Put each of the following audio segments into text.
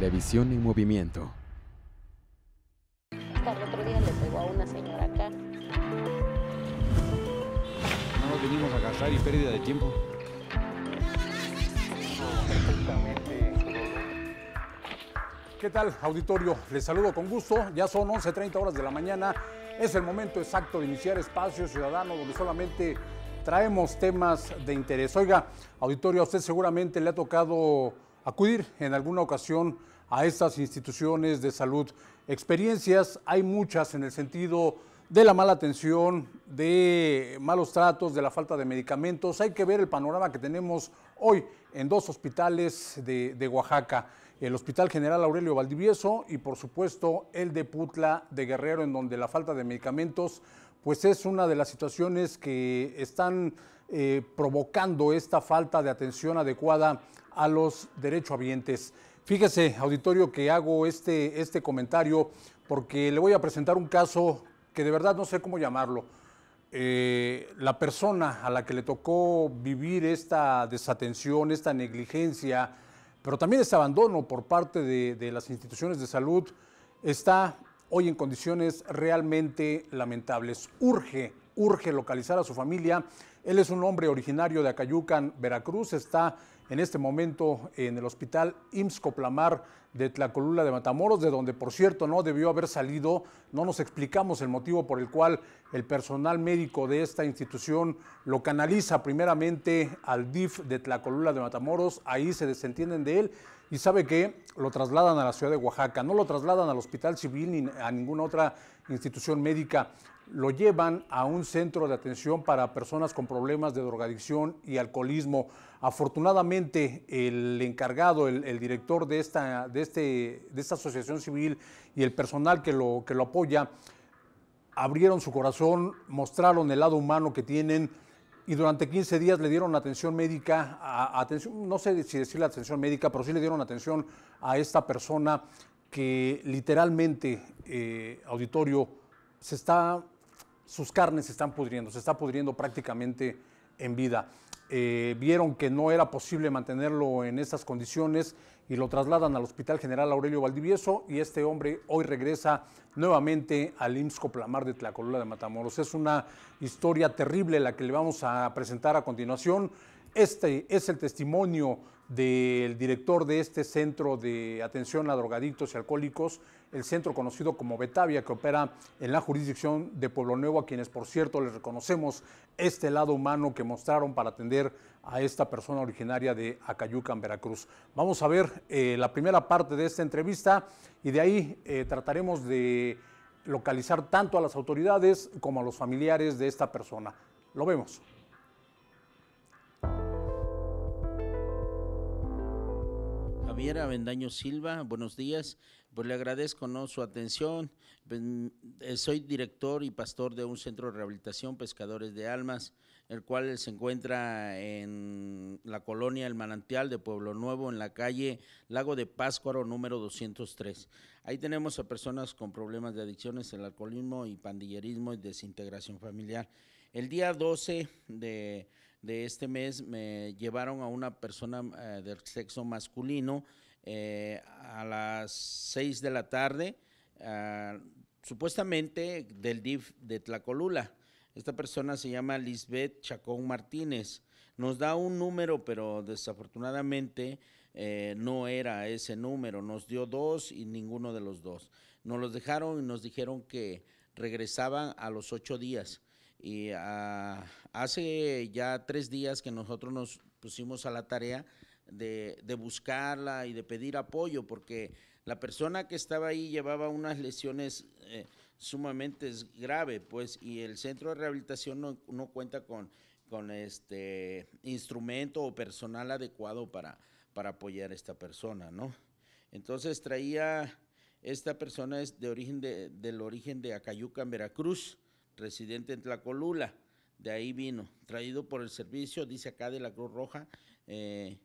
Televisión en movimiento. una No nos venimos a y pérdida de tiempo. ¿Qué tal, auditorio? Les saludo con gusto. Ya son 11.30 horas de la mañana. Es el momento exacto de iniciar Espacio Ciudadano, donde solamente traemos temas de interés. Oiga, auditorio, a usted seguramente le ha tocado acudir en alguna ocasión a estas instituciones de salud. Experiencias hay muchas en el sentido de la mala atención, de malos tratos, de la falta de medicamentos. Hay que ver el panorama que tenemos hoy en dos hospitales de, Oaxaca, el Hospital General Aurelio Valdivieso y por supuesto el de Putla de Guerrero, en donde la falta de medicamentos pues es una de las situaciones que están eh, provocando esta falta de atención adecuada a los derechohabientes. Fíjese, auditorio, que hago este, este comentario porque le voy a presentar un caso que de verdad no sé cómo llamarlo. Eh, la persona a la que le tocó vivir esta desatención, esta negligencia, pero también este abandono por parte de, de las instituciones de salud, está hoy en condiciones realmente lamentables. Urge, urge localizar a su familia. Él es un hombre originario de Acayucan, Veracruz, está en este momento en el hospital IMSS Coplamar de Tlacolula de Matamoros, de donde por cierto no debió haber salido. No nos explicamos el motivo por el cual el personal médico de esta institución lo canaliza primeramente al DIF de Tlacolula de Matamoros, ahí se desentienden de él y sabe que lo trasladan a la ciudad de Oaxaca, no lo trasladan al hospital civil ni a ninguna otra institución médica lo llevan a un centro de atención para personas con problemas de drogadicción y alcoholismo. Afortunadamente, el encargado, el, director de esta, de, este, de esta asociación civil y el personal que lo, que lo apoya, abrieron su corazón, mostraron el lado humano que tienen y durante 15 días le dieron atención médica, atención, no sé si decirle atención médica, pero sí le dieron atención a esta persona que literalmente, eh, auditorio, se está sus carnes se están pudriendo, se está pudriendo prácticamente en vida. Eh, vieron que no era posible mantenerlo en estas condiciones y lo trasladan al Hospital General Aurelio Valdivieso y este hombre hoy regresa nuevamente al IMSS Coplamar de Tlacolula de Matamoros. Es una historia terrible la que le vamos a presentar a continuación. Este es el testimonio del director de este centro de atención a drogadictos y alcohólicos, el centro conocido como Betavia, que opera en la jurisdicción de Pueblo Nuevo, a quienes, por cierto, les reconocemos este lado humano que mostraron para atender a esta persona originaria de en Veracruz. Vamos a ver eh, la primera parte de esta entrevista y de ahí eh, trataremos de localizar tanto a las autoridades como a los familiares de esta persona. Lo vemos. Javier vendaño Silva, buenos días. Pues le agradezco ¿no? su atención. Pues, eh, soy director y pastor de un centro de rehabilitación Pescadores de Almas, el cual se encuentra en la colonia El Manantial de Pueblo Nuevo, en la calle Lago de Páscuaro, número 203. Ahí tenemos a personas con problemas de adicciones, el alcoholismo y pandillerismo y desintegración familiar. El día 12 de de este mes me llevaron a una persona eh, del sexo masculino eh, a las seis de la tarde, ah, supuestamente del DIF de Tlacolula. Esta persona se llama Lisbeth Chacón Martínez. Nos da un número, pero desafortunadamente eh, no era ese número. Nos dio dos y ninguno de los dos. Nos los dejaron y nos dijeron que regresaban a los ocho días. Y ah, hace ya tres días que nosotros nos pusimos a la tarea de, buscarla y de pedir apoyo, porque la persona que estaba ahí llevaba unas lesiones eh, sumamente graves, pues, y el centro de rehabilitación no, cuenta con, este instrumento o personal adecuado para, apoyar a esta persona, ¿no? Entonces traía, esta persona es de origen de, del origen de Acayuca, en Veracruz, residente en Tlacolula, de ahí vino, traído por el servicio, dice acá de la Cruz Roja, eh,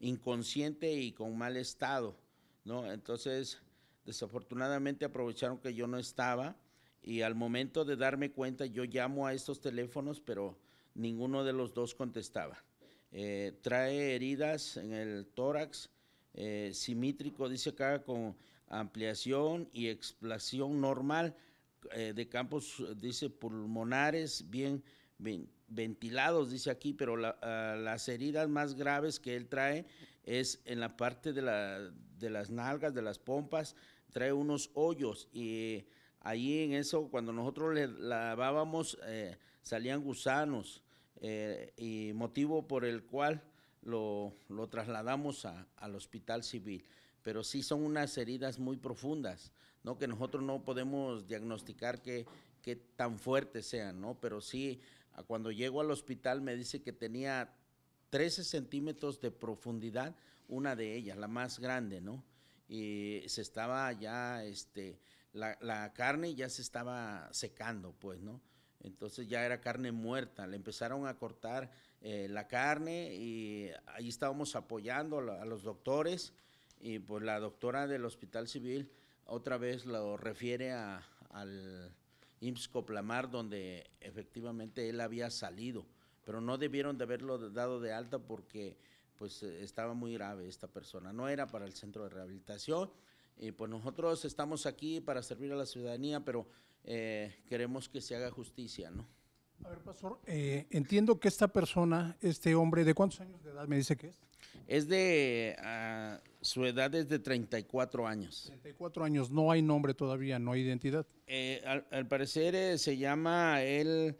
inconsciente y con mal estado, ¿no? Entonces, desafortunadamente aprovecharon que yo no estaba y al momento de darme cuenta yo llamo a estos teléfonos, pero ninguno de los dos contestaba. Eh, trae heridas en el tórax, eh, simétrico, dice acá, con ampliación y explosión normal. Eh, de campos, dice, pulmonares bien, ventilados, dice aquí, pero ah, las heridas más graves que él trae es en la parte de, las nalgas, de las pompas, trae unos hoyos y ahí en eso, cuando nosotros le lavábamos, eh, salían gusanos eh, y motivo por el cual lo, lo trasladamos a, al hospital civil. Pero sí son unas heridas muy profundas. ¿no? que nosotros no podemos diagnosticar que, tan fuerte sea, ¿no? pero sí, cuando llego al hospital me dice que tenía 13 centímetros de profundidad, una de ellas, la más grande, ¿no? Y se estaba ya, este, la, la, carne ya se estaba secando, pues, ¿no? Entonces ya era carne muerta, le empezaron a cortar eh, la carne y ahí estábamos apoyando a, los doctores y pues la doctora del Hospital Civil otra vez lo refiere al Imsco Coplamar, donde efectivamente él había salido, pero no debieron de haberlo dado de alta porque pues eh, estaba muy grave esta persona, no era para el centro de rehabilitación. Y pues nosotros estamos aquí para servir a la ciudadanía, pero eh, queremos que se haga justicia, ¿no? A ver, pastor, eh, entiendo que esta persona, este hombre, ¿de cuántos años de edad me dice que es? Es de. Ah, su edad es de 34 años. 34 años, no hay nombre todavía, no hay identidad. Eh, al, parecer eh, se llama él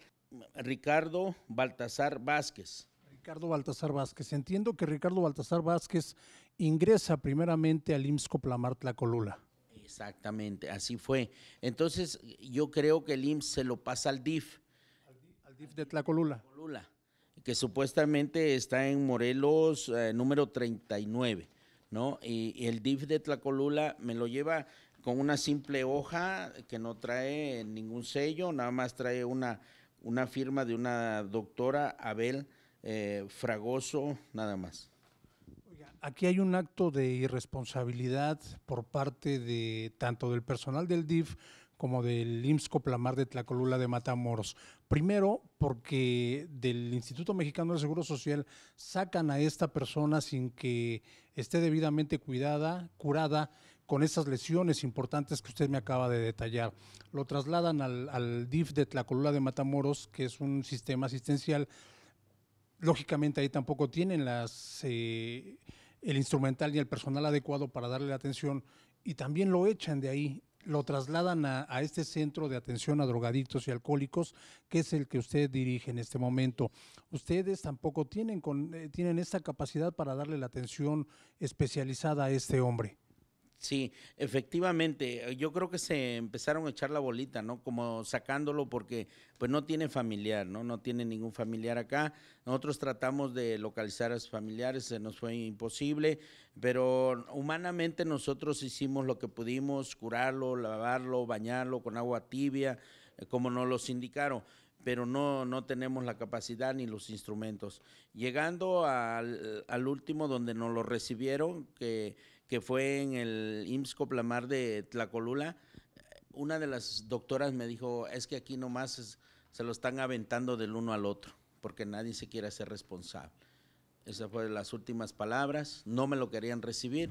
Ricardo Baltasar Vázquez. Ricardo Baltasar Vázquez. Entiendo que Ricardo Baltasar Vázquez ingresa primeramente al IMSS Coplamar Tlacolula. Exactamente, así fue. Entonces, yo creo que el IMSS se lo pasa al DIF. Al DIF, al DIF de Tlacolula. Tlacolula que supuestamente está en Morelos eh, número 39, ¿no? Y, el DIF de Tlacolula me lo lleva con una simple hoja que no trae ningún sello, nada más trae una, una firma de una doctora, Abel eh, Fragoso, nada más. Aquí hay un acto de irresponsabilidad por parte de tanto del personal del DIF como del IMSS Coplamar de Tlacolula de Matamoros. Primero, porque del Instituto Mexicano del Seguro Social sacan a esta persona sin que esté debidamente cuidada, curada, con esas lesiones importantes que usted me acaba de detallar. Lo trasladan al, DIF de Tlacolula de Matamoros, que es un sistema asistencial. Lógicamente ahí tampoco tienen las, eh, el instrumental ni el personal adecuado para darle la atención y también lo echan de ahí lo trasladan a, este centro de atención a drogadictos y alcohólicos, que es el que usted dirige en este momento. Ustedes tampoco tienen eh, esta capacidad para darle la atención especializada a este hombre. Sí, efectivamente, eh, yo creo que se empezaron a echar la bolita, ¿no? Como sacándolo porque pues no tiene familiar, ¿no? No tiene ningún familiar acá. Nosotros tratamos de localizar a sus familiares, se nos fue imposible, pero humanamente nosotros hicimos lo que pudimos, curarlo, lavarlo, bañarlo con agua tibia, eh, como nos lo indicaron pero no, no tenemos la capacidad ni los instrumentos. Llegando al, al último donde nos lo recibieron, que que fue en el IMSS Coplamar de Tlacolula, una de las doctoras me dijo, es que aquí nomás se lo están aventando del uno al otro, porque nadie se quiere hacer responsable. Esas fueron las últimas palabras, no me lo querían recibir.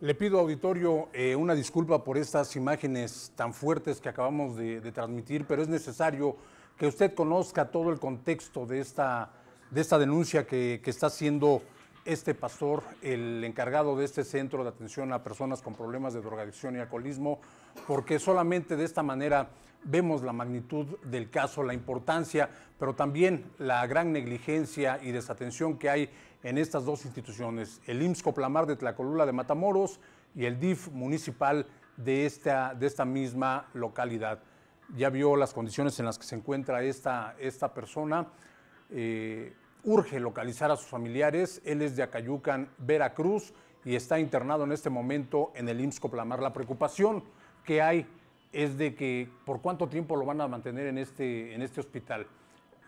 Le pido, auditorio, eh, una disculpa por estas imágenes tan fuertes que acabamos de transmitir, pero es necesario que usted conozca todo el contexto de esta de esta denuncia que, está haciendo este pastor, el encargado de este centro de atención a personas con problemas de drogadicción y alcoholismo, porque solamente de esta manera vemos la magnitud del caso, la importancia, pero también la gran negligencia y desatención que hay en estas dos instituciones, el IMSCO Plamar de Tlacolula de Matamoros y el DIF municipal de esta, de esta misma localidad. Ya vio las condiciones en las que se encuentra esta, esta persona. Eh, urge localizar a sus familiares. Él es de Acayucan, Veracruz, y está internado en este momento en el IMSS Coplamar. La preocupación que hay es de que por cuánto tiempo lo van a mantener en este, en este hospital.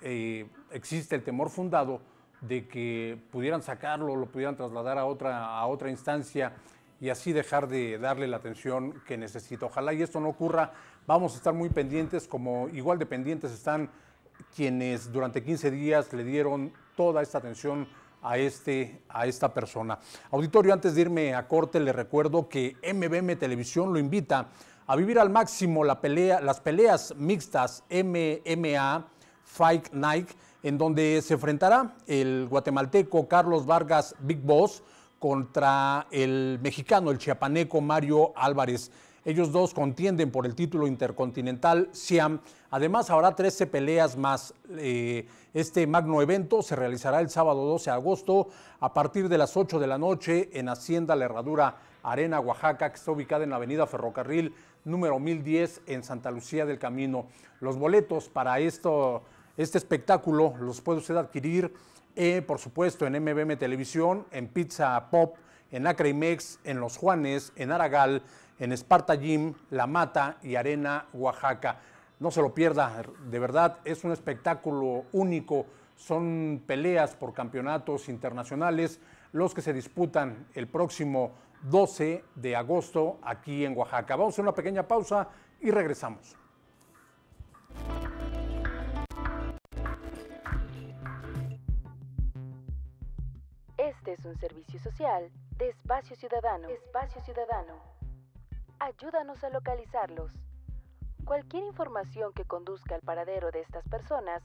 Eh, existe el temor fundado de que pudieran sacarlo, lo pudieran trasladar a otra, a otra instancia y así dejar de darle la atención que necesita. Ojalá y esto no ocurra. Vamos a estar muy pendientes, como igual de pendientes están quienes durante 15 días le dieron toda esta atención a, este, a esta persona. Auditorio, antes de irme a corte, le recuerdo que MBM Televisión lo invita a vivir al máximo la pelea, las peleas mixtas MMA Fight Night, en donde se enfrentará el guatemalteco Carlos Vargas Big Boss contra el mexicano, el chiapaneco Mario Álvarez. Ellos dos contienden por el título intercontinental Siam. Además, habrá 13 peleas más. Eh, este magno evento se realizará el sábado 12 de agosto a partir de las 8 de la noche en Hacienda La Herradura, Arena, Oaxaca, que está ubicada en la avenida Ferrocarril número 1010 en Santa Lucía del Camino. Los boletos para esto, este espectáculo los puede usted adquirir, eh, por supuesto, en MBM Televisión, en Pizza Pop, en Acreimex, en Los Juanes, en Aragal, en Esparta Gym, La Mata y Arena, Oaxaca. No se lo pierda, de verdad es un espectáculo único. Son peleas por campeonatos internacionales los que se disputan el próximo 12 de agosto aquí en Oaxaca. Vamos a una pequeña pausa y regresamos. Este es un servicio social de Espacio Ciudadano. Espacio Ciudadano ayúdanos a localizarlos. Cualquier información que conduzca al paradero de estas personas,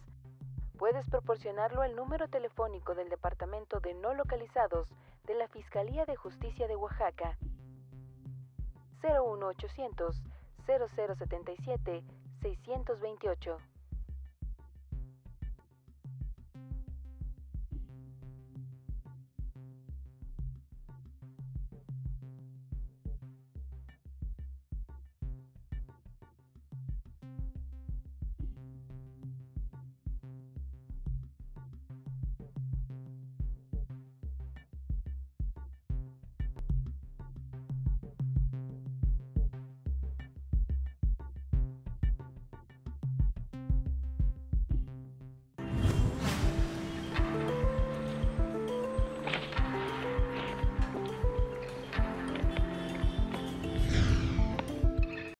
puedes proporcionarlo al número telefónico del Departamento de No Localizados de la Fiscalía de Justicia de Oaxaca 01800 0077 628.